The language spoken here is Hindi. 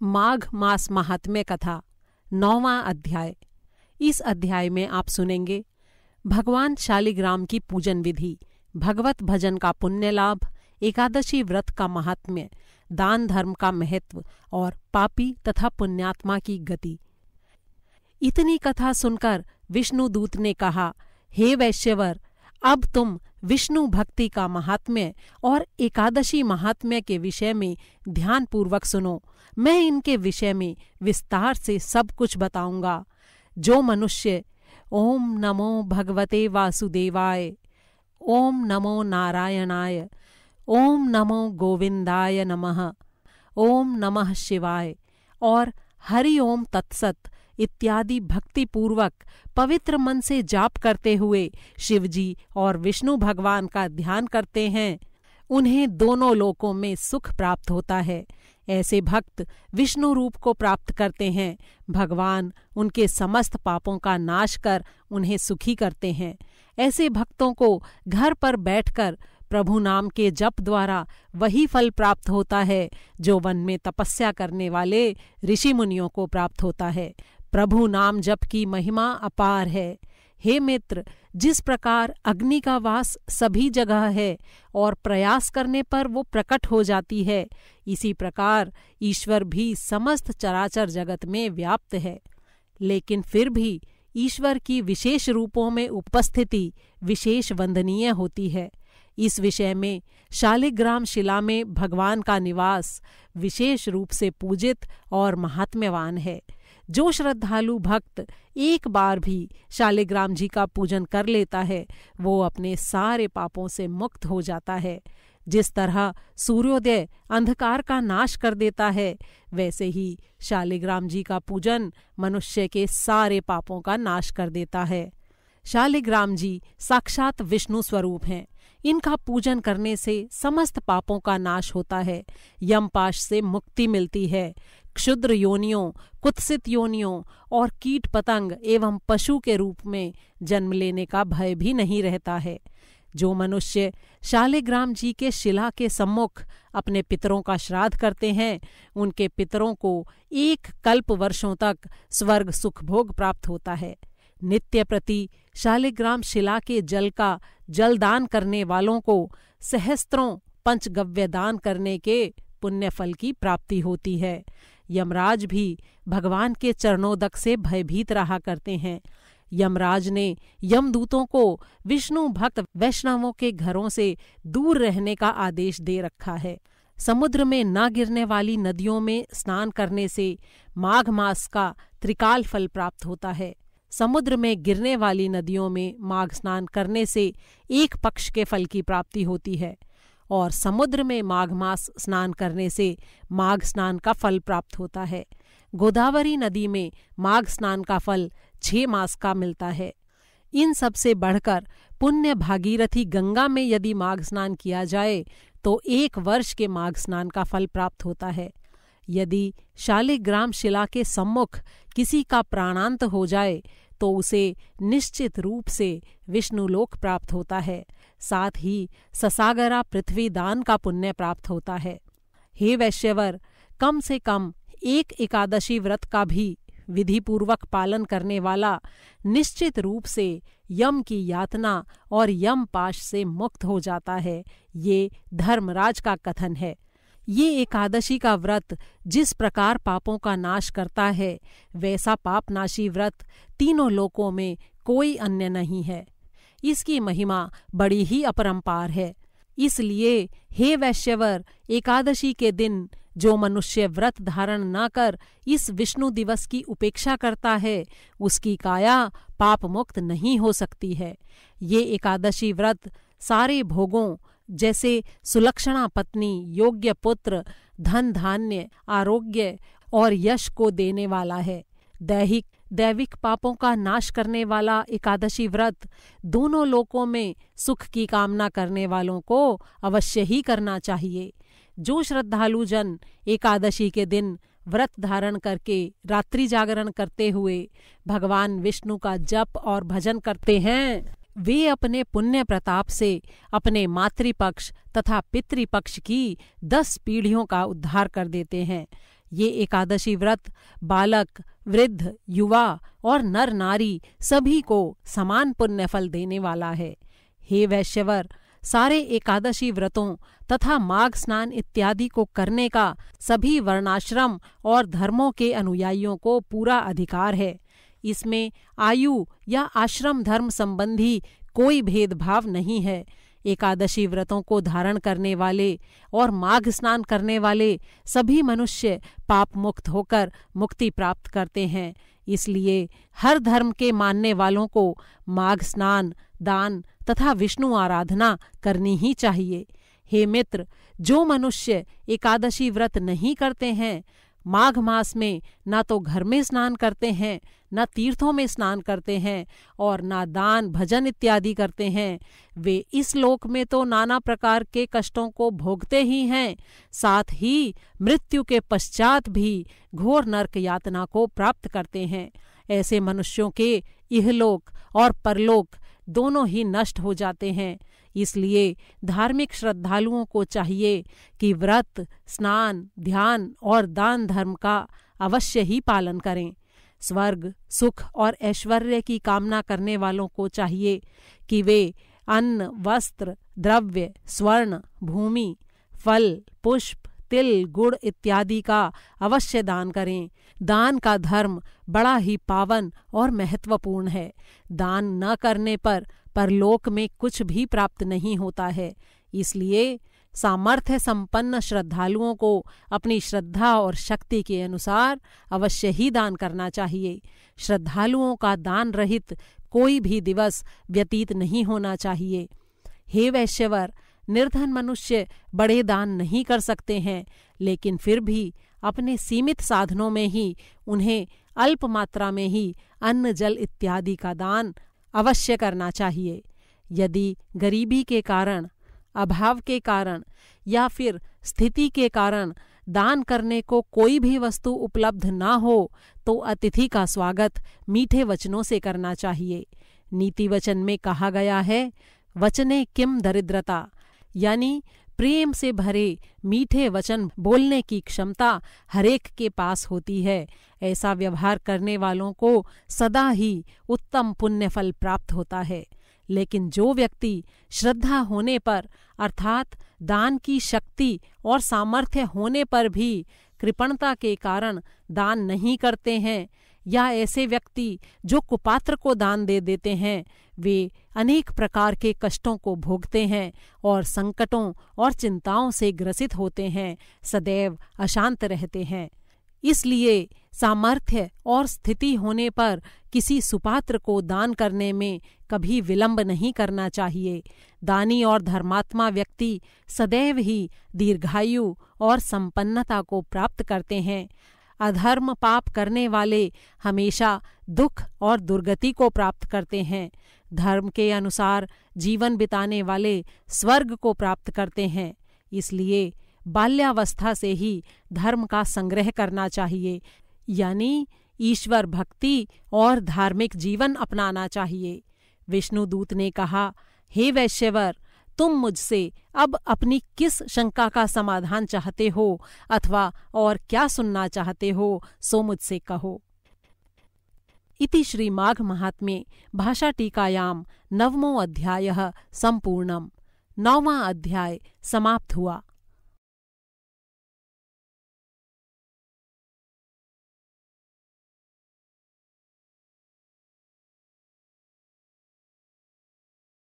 माघ मास महात्म्य कथा नौवां अध्याय इस अध्याय में आप सुनेंगे भगवान शालिग्राम की पूजन विधि भगवत भजन का पुण्य लाभ एकादशी व्रत का महात्म्य दान धर्म का महत्व और पापी तथा पुण्यात्मा की गति इतनी कथा सुनकर विष्णुदूत ने कहा हे वैश्यवर अब तुम विष्णु भक्ति का महात्म्य और एकादशी महात्म्य के विषय में ध्यानपूर्वक सुनो मैं इनके विषय में विस्तार से सब कुछ बताऊंगा जो मनुष्य ओम नमो भगवते वासुदेवाय ओम नमो नारायणाय ओम नमो गोविंदाय नमः ओम नमः शिवाय और हरि ओम तत्सत इत्यादि भक्ति पूर्वक पवित्र मन से जाप करते हुए शिवजी और विष्णु भगवान का ध्यान करते हैं उन्हें दोनों लोकों में सुख प्राप्त होता है ऐसे भक्त विष्णु रूप को प्राप्त करते हैं भगवान उनके समस्त पापों का नाश कर उन्हें सुखी करते हैं ऐसे भक्तों को घर पर बैठकर प्रभु नाम के जप द्वारा वही फल प्राप्त होता है जो वन में तपस्या करने वाले ऋषि मुनियों को प्राप्त होता है प्रभु नाम जप की महिमा अपार है हे मित्र जिस प्रकार अग्नि का वास सभी जगह है और प्रयास करने पर वो प्रकट हो जाती है इसी प्रकार ईश्वर भी समस्त चराचर जगत में व्याप्त है लेकिन फिर भी ईश्वर की विशेष रूपों में उपस्थिति विशेष वंदनीय होती है इस विषय में शालिग्राम शिला में भगवान का निवास विशेष रूप से पूजित और महात्म्यवान है जो श्रद्धालु भक्त एक बार भी शालिग्राम जी का पूजन कर लेता है वो अपने सारे पापों से मुक्त हो जाता है जिस तरह सूर्योदय अंधकार का नाश कर देता है वैसे ही शालिग्राम जी का पूजन मनुष्य के सारे पापों का नाश कर देता है शालिग्राम जी साक्षात विष्णु स्वरूप हैं इनका पूजन करने से समस्त पापों का नाश होता है यमपाश से मुक्ति मिलती है क्षुद्र योनियों कुत्सित योनियों और कीट पतंग एवं पशु के रूप में जन्म लेने का भय भी नहीं रहता है जो मनुष्य शालिग्राम जी के शिला के सम्मुख अपने पितरों का श्राद्ध करते हैं उनके पितरों को एक कल्प वर्षों तक स्वर्ग सुखभोग प्राप्त होता है नित्य प्रति शालिग्राम शिला के जल का जलदान करने वालों को सहस्त्रों पंचगव्य दान करने के पुण्यफल की प्राप्ति होती है यमराज भी भगवान के चरणोदक से भयभीत रहा करते हैं यमराज ने यमदूतों को विष्णु भक्त वैष्णवों के घरों से दूर रहने का आदेश दे रखा है समुद्र में न गिरने वाली नदियों में स्नान करने से माघ मास का त्रिकाल फल प्राप्त होता है समुद्र में गिरने वाली नदियों में माघ स्नान करने से एक पक्ष के फल की प्राप्ति होती है और समुद्र में माघ मास स्नान करने से माघ स्नान का फल प्राप्त होता है गोदावरी नदी में माघ स्नान का फल छह मास का मिलता है इन सब से बढ़कर पुण्य भागीरथी गंगा में यदि माघ स्नान किया जाए तो एक वर्ष के माघ स्नान का फल प्राप्त होता है यदि शालिग्राम शिला के सम्मुख किसी का प्राणांत हो जाए तो उसे निश्चित रूप से विष्णुलोक प्राप्त होता है साथ ही ससागरा पृथ्वी दान का पुण्य प्राप्त होता है हे वैश्यवर कम से कम एक एकादशी व्रत का भी विधिपूर्वक पालन करने वाला निश्चित रूप से यम की यातना और यम पाश से मुक्त हो जाता है ये धर्मराज का कथन है ये एकादशी का व्रत जिस प्रकार पापों का नाश करता है वैसा पापनाशी व्रत तीनों लोकों में कोई अन्य नहीं है इसकी महिमा बड़ी ही अपरंपार है इसलिए हे वैश्यवर एकादशी के दिन जो मनुष्य व्रत धारण न कर इस विष्णु दिवस की उपेक्षा करता है उसकी काया पाप मुक्त नहीं हो सकती है ये एकादशी व्रत सारे भोगों जैसे सुलक्षणा पत्नी योग्य पुत्र धन धान्य आरोग्य और यश को देने वाला है दैहिक दैविक पापों का नाश करने वाला एकादशी व्रत दोनों लोकों में सुख की कामना करने वालों को अवश्य ही करना चाहिए जो श्रद्धालु जन एकादशी के दिन व्रत धारण करके रात्रि जागरण करते हुए भगवान विष्णु का जप और भजन करते हैं वे अपने पुण्य प्रताप से अपने मातृपक्ष तथा पितृपक्ष की दस पीढ़ियों का उद्धार कर देते हैं ये एकादशी व्रत बालक वृद्ध युवा और नर नारी सभी को समान पुण्य फल देने वाला है हे वैश्यवर सारे एकादशी व्रतों तथा माघ स्नान इत्यादि को करने का सभी वर्णाश्रम और धर्मों के अनुयायियों को पूरा अधिकार है इसमें आयु या आश्रम धर्म संबंधी कोई भेदभाव नहीं है एकादशी व्रतों को धारण करने वाले और माघ स्नान करने वाले सभी मनुष्य पाप मुक्त होकर मुक्ति प्राप्त करते हैं इसलिए हर धर्म के मानने वालों को माघ स्नान दान तथा विष्णु आराधना करनी ही चाहिए हे मित्र जो मनुष्य एकादशी व्रत नहीं करते हैं माघ मास में ना तो घर में स्नान करते हैं ना तीर्थों में स्नान करते हैं और ना दान भजन इत्यादि करते हैं वे इस लोक में तो नाना प्रकार के कष्टों को भोगते ही हैं साथ ही मृत्यु के पश्चात भी घोर नरक यातना को प्राप्त करते हैं ऐसे मनुष्यों के इहलोक और परलोक दोनों ही नष्ट हो जाते हैं इसलिए धार्मिक श्रद्धालुओं को चाहिए कि व्रत स्नान ध्यान और दान धर्म का अवश्य ही पालन करें स्वर्ग सुख और ऐश्वर्य की कामना करने वालों को चाहिए कि वे अन्न वस्त्र द्रव्य स्वर्ण भूमि फल पुष्प तिल गुड़ इत्यादि का अवश्य दान करें दान का धर्म बड़ा ही पावन और महत्वपूर्ण है दान न करने पर परलोक में कुछ भी प्राप्त नहीं होता है इसलिए सामर्थ्य संपन्न श्रद्धालुओं को अपनी श्रद्धा और शक्ति के अनुसार अवश्य ही दान करना चाहिए श्रद्धालुओं का दान रहित कोई भी दिवस व्यतीत नहीं होना चाहिए हे वैश्यवर निर्धन मनुष्य बड़े दान नहीं कर सकते हैं लेकिन फिर भी अपने सीमित साधनों में ही उन्हें अल्प मात्रा में ही अन्न जल इत्यादि का दान अवश्य करना चाहिए यदि गरीबी के कारण अभाव के कारण या फिर स्थिति के कारण दान करने को कोई भी वस्तु उपलब्ध ना हो तो अतिथि का स्वागत मीठे वचनों से करना चाहिए नीति वचन में कहा गया है वचने किम दरिद्रता यानी प्रेम से भरे मीठे वचन बोलने की क्षमता हरेक के पास होती है ऐसा व्यवहार करने वालों को सदा ही उत्तम पुण्य फल प्राप्त होता है लेकिन जो व्यक्ति श्रद्धा होने पर अर्थात दान की शक्ति और सामर्थ्य होने पर भी कृपणता के कारण दान नहीं करते हैं या ऐसे व्यक्ति जो कुपात्र को दान दे देते हैं वे अनेक प्रकार के कष्टों को भोगते हैं और संकटों और चिंताओं से ग्रसित होते हैं सदैव अशांत रहते हैं इसलिए सामर्थ्य और स्थिति होने पर किसी सुपात्र को दान करने में कभी विलंब नहीं करना चाहिए दानी और धर्मात्मा व्यक्ति सदैव ही दीर्घायु और संपन्नता को प्राप्त करते हैं अधर्म पाप करने वाले हमेशा दुख और दुर्गति को प्राप्त करते हैं धर्म के अनुसार जीवन बिताने वाले स्वर्ग को प्राप्त करते हैं इसलिए बाल्यावस्था से ही धर्म का संग्रह करना चाहिए यानी ईश्वर भक्ति और धार्मिक जीवन अपनाना चाहिए विष्णुदूत ने कहा हे वैश्यवर तुम मुझसे अब अपनी किस शंका का समाधान चाहते हो अथवा और क्या सुनना चाहते हो सो मुझसे कहो इति श्री माघ महात्म्य भाषा टीकायाम नवमो अध्याय संपूर्णम नौवां अध्याय समाप्त हुआ